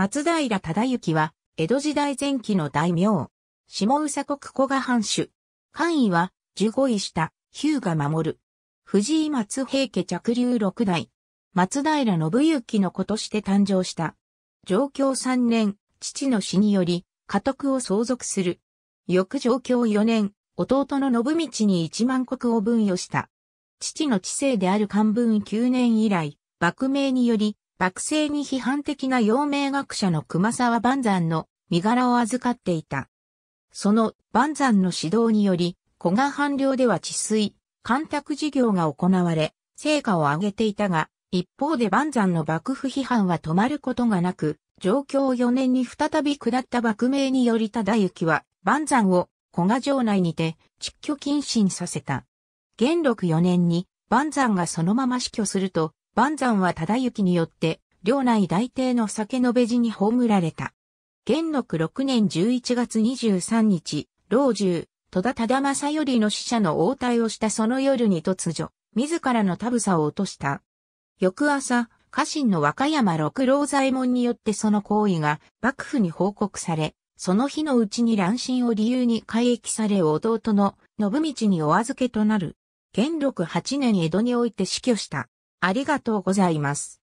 松平忠之は、江戸時代前期の大名。下宇佐国古賀藩主。官位は、十五位下、日向守。藤井松平家着流六代。松平信之の子として誕生した。上京三年、父の死により、家督を相続する。翌上京四年、弟の信道に一万国を分与した。父の知性である漢文九年以来、幕名により、幕政に批判的な陽明学者の熊沢万山の身柄を預かっていた。その万山の指導により、古賀藩領では治水、干拓事業が行われ、成果を上げていたが、一方で万山の幕府批判は止まることがなく、状況を4年に再び下った幕命により忠行は、万山を古賀城内にて、蓄居謹慎させた。元禄4年に、万山がそのまま死去すると、万山は忠行によって、領内大帝の酒のべ寺に葬られた。元禄6年11月23日、老中、戸田忠正よりの死者の応対をしたその夜に突如、自らの田房を落とした。翌朝、家臣の和歌山六郎左衛門によってその行為が幕府に報告され、その日のうちに乱心を理由に改役され弟の信道にお預けとなる。元禄8年江戸において死去した。ありがとうございます。